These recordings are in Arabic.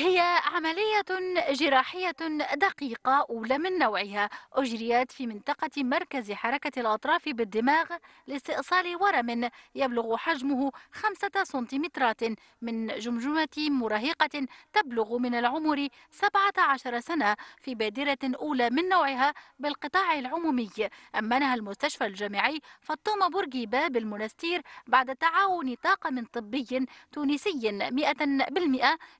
هي عملية جراحية دقيقة أولى من نوعها أجريت في منطقة مركز حركة الأطراف بالدماغ لاستئصال ورم يبلغ حجمه خمسة سنتيمترات من جمجمة مراهقة تبلغ من العمر 17 سنة في بادرة أولى من نوعها بالقطاع العمومي أمنها المستشفى الجامعي فطومة بورقيبة بالمنستير بعد تعاون طاقم طبي تونسي 100%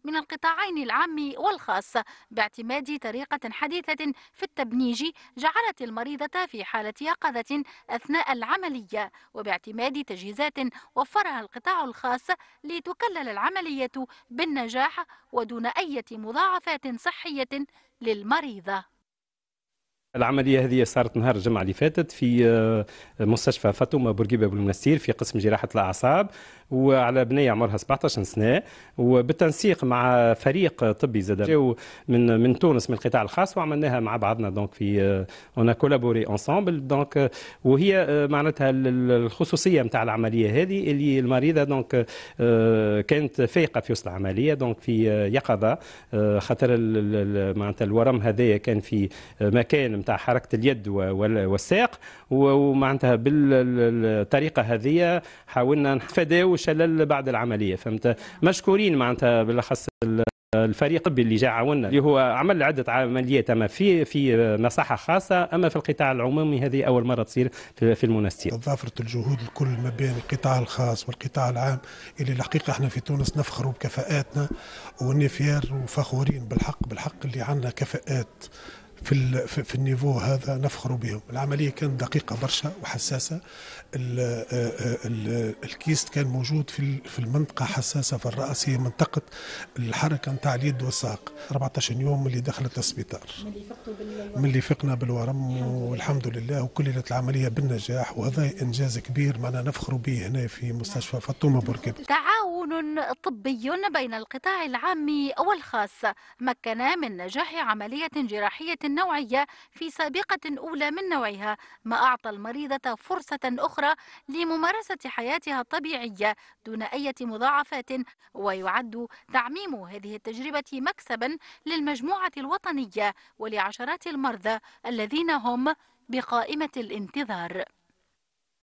من القطاعين القطاعين العام والخاص باعتماد طريقة حديثة في التبنيج جعلت المريضة في حالة يقظة أثناء العملية وباعتماد تجهيزات وفرها القطاع الخاص لتكلل العملية بالنجاح ودون أي مضاعفات صحية للمريضة العملية هذه صارت نهار الجمعة اللي فاتت في آه، مستشفى فاطمة بورقيبة بالمنستير في قسم جراحة الأعصاب وعلى بنية عمرها 17 سنة وبالتنسيق مع فريق طبي زاد من من تونس من القطاع الخاص وعملناها مع بعضنا دونك في اون كولابوري انسامبل دونك وهي آه، معناتها الخصوصية نتاع العملية هذه اللي المريضة دونك آه، كانت فايقة في وسط العملية دونك في يقظة خاطر معناتها الورم هذايا كان في مكان نتاع حركه اليد والساق ومعناتها بالطريقه هذه حاولنا نتفاداو شلل بعد العمليه فهمت مشكورين معناتها بالاخص الفريق الطبي اللي جاء عاوننا اللي هو عمل عده عمليات اما في في مساحه خاصه اما في القطاع العمومي هذه اول مره تصير في المنستير. تضافرت الجهود الكل ما بين القطاع الخاص والقطاع العام اللي الحقيقه احنا في تونس نفخروا بكفاءاتنا ونفير وفخورين بالحق بالحق اللي عندنا كفاءات في في النيفو هذا نفخر بهم العمليه كانت دقيقه برشا وحساسه آه، الكيست كان موجود في في المنطقه حساسه في الراس هي منطقه الحركه نتاع اليد والساق 14 يوم اللي دخلت من اللي فقنا بالورم والحمد لله وكللت العمليه بالنجاح وهذا انجاز كبير معنا نفخر به هنا في مستشفى فاطمه بوركيب تعاون طبي بين القطاع العام والخاص مكن من نجاح عمليه جراحيه النوعية في سابقة أولى من نوعها ما أعطى المريضة فرصة أخرى لممارسة حياتها الطبيعية دون أي مضاعفات ويعد تعميم هذه التجربة مكسبا للمجموعة الوطنية ولعشرات المرضى الذين هم بقائمة الانتظار